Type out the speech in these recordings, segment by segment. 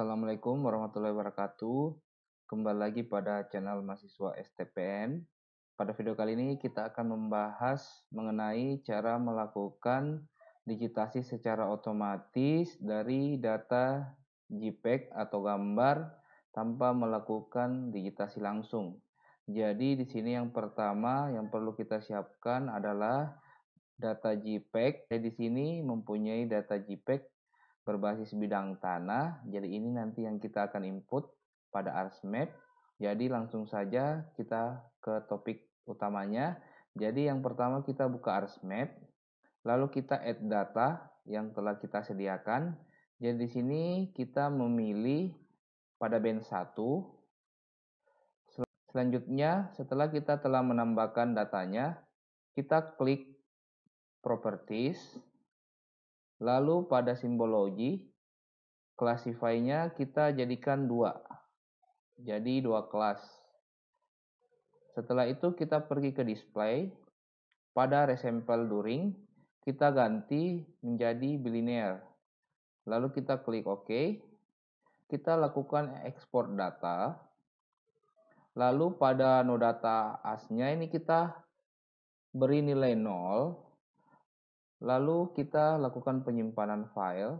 Assalamualaikum warahmatullahi wabarakatuh. Kembali lagi pada channel mahasiswa STPN. Pada video kali ini kita akan membahas mengenai cara melakukan digitasi secara otomatis dari data JPEG atau gambar tanpa melakukan digitasi langsung. Jadi di sini yang pertama yang perlu kita siapkan adalah data JPEG. Jadi di sini mempunyai data JPEG berbasis bidang tanah. Jadi ini nanti yang kita akan input pada ArsMap. Jadi langsung saja kita ke topik utamanya. Jadi yang pertama kita buka ArsMap, lalu kita add data yang telah kita sediakan. Jadi di sini kita memilih pada band 1. Selanjutnya setelah kita telah menambahkan datanya, kita klik properties Lalu pada simbologi, klasifainya kita jadikan dua. Jadi dua kelas. Setelah itu kita pergi ke display. Pada resample during, kita ganti menjadi bilinear. Lalu kita klik OK. Kita lakukan ekspor data. Lalu pada node data asnya ini kita beri nilai 0 Lalu kita lakukan penyimpanan file.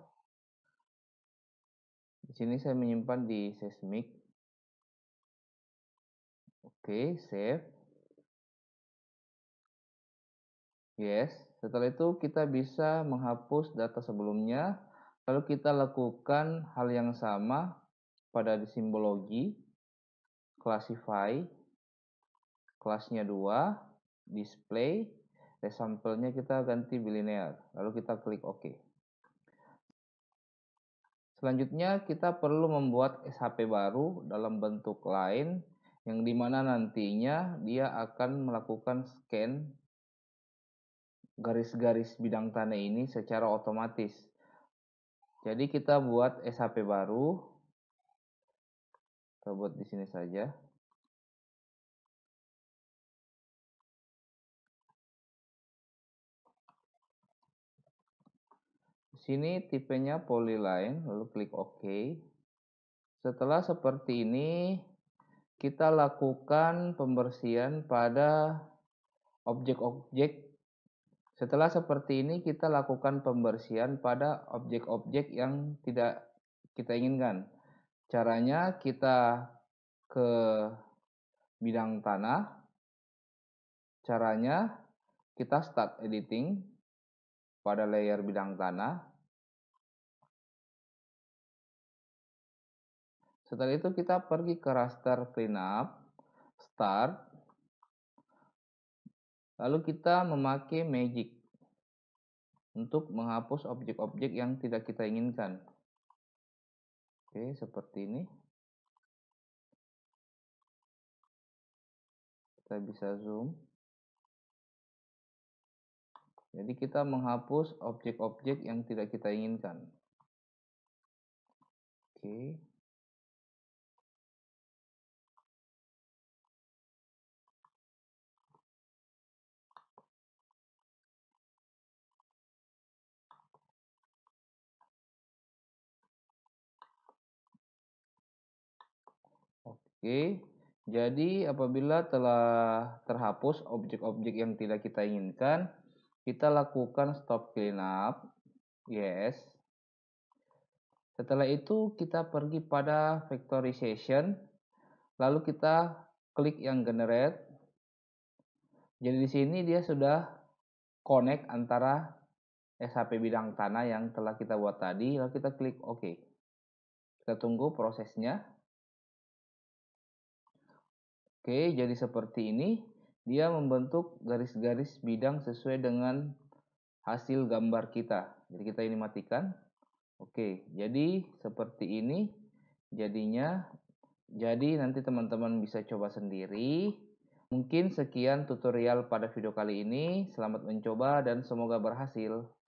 Di sini saya menyimpan di seismic. Oke, save. Yes, setelah itu kita bisa menghapus data sebelumnya. Lalu kita lakukan hal yang sama pada simbologi, classify, kelasnya 2, display, Tes sampelnya kita ganti bilinear, lalu kita klik OK. Selanjutnya kita perlu membuat SHP baru dalam bentuk lain yang dimana nantinya dia akan melakukan scan garis-garis bidang tanah ini secara otomatis. Jadi kita buat SHP baru. Kita buat di sini saja. Ini tipenya polyline, lalu klik OK. Setelah seperti ini, kita lakukan pembersihan pada objek-objek. Setelah seperti ini, kita lakukan pembersihan pada objek-objek yang tidak kita inginkan. Caranya kita ke bidang tanah. Caranya kita start editing pada layer bidang tanah. Setelah itu kita pergi ke raster cleanup, start, lalu kita memakai magic untuk menghapus objek-objek yang tidak kita inginkan. Oke, seperti ini. Kita bisa zoom. Jadi kita menghapus objek-objek yang tidak kita inginkan. Oke. Okay. Oke. Jadi apabila telah terhapus objek-objek yang tidak kita inginkan, kita lakukan stop clean up. Yes. Setelah itu kita pergi pada vectorization, lalu kita klik yang generate. Jadi di sini dia sudah connect antara SHP bidang tanah yang telah kita buat tadi, lalu kita klik OK. Kita tunggu prosesnya. Oke, jadi seperti ini. Dia membentuk garis-garis bidang sesuai dengan hasil gambar kita. Jadi kita ini matikan. Oke, jadi seperti ini jadinya. Jadi nanti teman-teman bisa coba sendiri. Mungkin sekian tutorial pada video kali ini. Selamat mencoba dan semoga berhasil.